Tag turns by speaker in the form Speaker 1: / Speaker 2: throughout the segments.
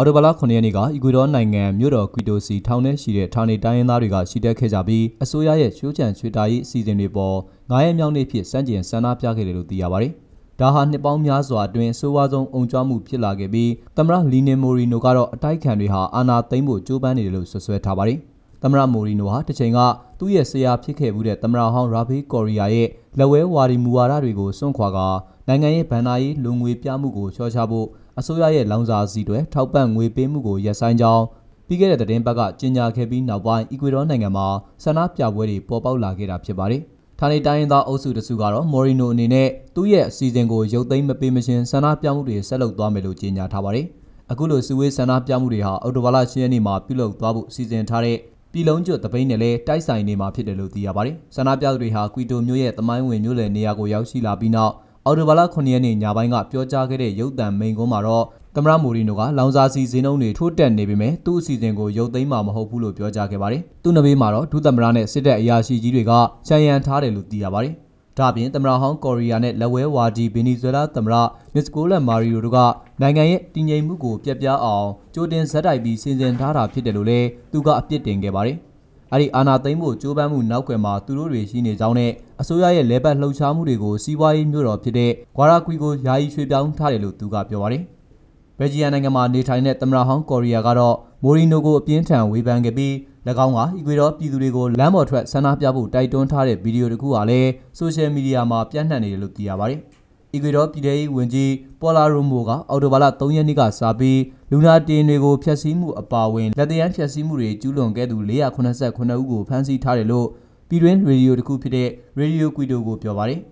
Speaker 1: အော်တိုဘလာ9ရက်နေ့ကအီကွေဒေါနိုင်ငံမြို့တော်ကွီတိုစီထောင်ထဲရှိတဲ့ဌာနေတိုင်းရင်းသားတွေကရှိတက်ခဲ့ကြပြီးအစိုးရရဲ့ချိုးချံချွေတာရေးအစီအစဉ်တွေပေါ်9ရက်မြောက်နေ့ဖြစ်စန့်ကျင်ဆန္ဒပြခဲ့တယ်လို့သိရပါတယ်။ဒါဟာနှစ်ပေါင်းများစွာအတွင်းဆိုးဝါးဆုံးအုံကြွမှုဖြစ်လာခဲ့ပြီးသမ္မတလီနီမိုရီနိုကတော့အတိုက်ခံတွေဟာအာဏာသိမ်းဖို့ကြိုးပမ်းနေတယ်လို့ဆွဆွဲထားပါတယ်။သမရမိုရီနိုဟာတစ်ချိန်ကသူ့ရဲ့ဆရာဖြစ်ခဲ့မှုတဲ့သမရဟောင်းရာဖေးကော်ရီယာရဲ့လက်ဝဲဝါဒီမူဝါဒတွေကိုစွန့်ခွာကာနိုင်ငံရဲ့ဗန်နာရေးလူငွေပြမှုကိုချောချဖို့အစိုးရရဲ့လောင်စာစီတွေထောက်ပံ့ငွေပေးမှုကိုရပ်ဆိုင်းကြောင်းပြီးခဲ့တဲ့သတင်းပတ်ကကြေညာခဲ့ပြီးနောက်ပိုင်းအီကွေဒေါနိုင်ငံမှာဆန္ဒပြပွဲတွေပေါ်ပေါက်လာခဲ့တာဖြစ်ပါတယ်။ဌာနေတိုင်းရင်းသားအုပ်စုတစုကတော့မော်ရီနိုအနေနဲ့သူ့ရဲ့အစီအစဉ်ကိုရုပ်သိမ်းမပေးမချင်းဆန္ဒပြမှုတွေဆက်လုပ်သွားမယ်လို့ကြေညာထားပါတယ်။အခုလိုစုဝေးဆန္ဒပြမှုတွေဟာအော်တိုဘာလ10ရက်နေ့မှာပြုလုပ်သွားဖို့စီစဉ်ထားတဲ့ပြည်လုံးကျွတ်တပိန်းနဲ့လည်းတိုက်ဆိုင်နေမှာဖြစ်တယ်လို့သိရပါတယ်။ဆန္ဒပြသူတွေဟာကွီတိုမြို့ရဲ့တမိုင်းဝင်မြို့လယ်နေရာကိုရောက်ရှိလာပြီးနောက်အော်တိုဘာလ9ရက်နေ့ညပိုင်းကပြောကြားခဲ့တဲ့ရုပ်သံမိန့်ခွန်းမှာတော့သမရမူရီနိုကလောင်စာစီဈေးနှုန်းတွေထိုးတက်နေပေမဲ့သူ့အစီအစဉ်ကိုရုပ်သိမ်းမှာမဟုတ်ဘူးလို့ပြောကြားခဲ့ပါတယ်။သူ့နဘေးမှာတော့ဒုသမရနဲ့စစ်တပ်အရာရှိကြီးတွေကချန်ရန်ထားတယ်လို့သိရပါတယ်။။ဒါ့အပြင်သမ္မတဟောင်းကိုရီးယားနဲ့လက်ဝဲဝါဒီဗင်နီဇွဲလားသမ္မတမစ္စကိုလက်မာရီယိုတို့ကနိုင်ငံရဲ့တည်ငြိမ်မှုကိုပြက်ပြားအောင်ကြိုတင်ဇက်တိုက်ပြီးစဉ်စဉ်ထားတာဖြစ်တယ်လို့လည်းသူကအပြစ်တင်ခဲ့ပါတယ်။အဲ့ဒီအာနာသိမ်းဖို့ကြိုးပမ်းမှုနောက်ကွယ်မှာသူတို့တွေရှိနေကြောင်းနဲ့အစိုးရရဲ့လဲပတ်လှုပ်ရှားမှုတွေကိုစီးပွားရေးမြို့တော်ဖြစ်တဲ့ဂွာရာကွီကိုယာယီရွှေ့ပြောင်းထားတယ်လို့သူက ပြောပါတယ်။ဘယ်လ်ဂျီယံနိုင်ငံမှာနေထိုင်တဲ့သမ္မတဟောင်းကိုရီးယားကတော့မိုရီနိုကိုအပြင်းထန်ဝေဖန်ခဲ့ပြီး၎င်းကအီကွေဒေါပြည်သူတွေကိုလမ်းပေါ်ထွက်ဆန္ဒပြဖို့တိုက်တွန်းထားတဲ့ဗီဒီယိုတစ်ခုဟာလည်းဆိုရှယ်မီဒီယာမှာပြန့်နှံ့နေတယ်လို့သိရပါတယ်။အီကွေဒေါပြည်ထောင်စုဝန်ကြီးပေါ်လာရိုမိုကအော်တိုဘာလ3ရက်နေ့ကစပြီးလူနာတင်တွေကိုဖျက်ဆီးမှုအပါအဝင်လက်တရန်ဖျက်ဆီးမှုတွေကျူးလွန်ခဲ့သူ489ဦးကိုဖမ်းဆီးထားတယ်လို့ပြည်တွင်းရေဒီယိုတစ်ခုဖြစ်တဲ့ Radio Quito ကိုပြောပါတယ်။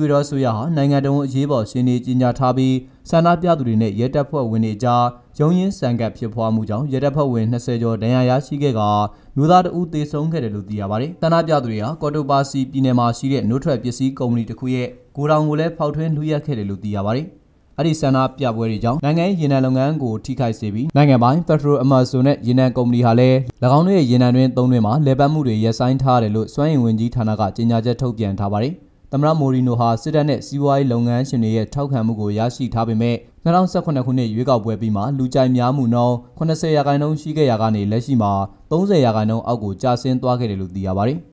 Speaker 1: ပြည်ကွေတော်ဆိုရဟာနိုင်ငံတော်အရေးပေါ်ရှင်နေကြီးညာထားပြီးဆန္ဒပြသူတွေနဲ့ရဲတပ်ဖွဲ့ဝင်တွေကြားရုံရင်းဆန်ကပ်ဖြစ်ပွားမှုကြောင့်ရဲတပ်ဖွဲ့ဝင်20ကျော်ဒဏ်ရာရရှိခဲ့ကမျိုးသားတအူးသေဆုံးခဲ့တယ်လို့သိရပါတယ်။ဆန္ဒပြသူတွေကကော်တိုပါစီပြည်နယ်မှာရှိတဲ့နှုတ်ထွက်ပစ္စည်းကုမ္ပဏီတစ်ခုရဲ့ဂိုဒေါင်ကိုလည်းဖောက်ထွင်းလူရက်ခဲ့တယ်လို့သိရပါတယ်။အဲ့ဒီဆန္ဒပြပွဲတွေကြောင့်နိုင်ငံရေနံလုပ်ငန်းကိုထိခိုက်စေပြီးနိုင်ငံပိုင်း Petro Amazon နဲ့ရေနံကုမ္ပဏီဟာလည်း၎င်းတို့ရဲ့ရေနံတွင်သုံးတွင်မှာလည်ပတ်မှုတွေရပ်ဆိုင်းထားတယ်လို့စွမ်းအင်ဝန်ကြီးဌာနကကြေညာချက်ထုတ်ပြန်ထားပါတယ်။သမ္မတမိုရီနိုဟာစစ်တပ်နဲ့စီးပွားရေးလုပ်ငန်းရှင်တွေရဲ့ထောက်ခံမှုကိုရရှိထားပေမဲ့2018ခုနှစ်ရွေးကောက်ပွဲပြီးမှလူကြိုက်များမှုနှုန်း80ရာခိုင်နှုန်းရှိခဲ့ရာကနေလက်ရှိမှာ30ရာခိုင်နှုန်းအောက်ကိုကျဆင်းသွားခဲ့တယ်လို့သိရပါတယ်။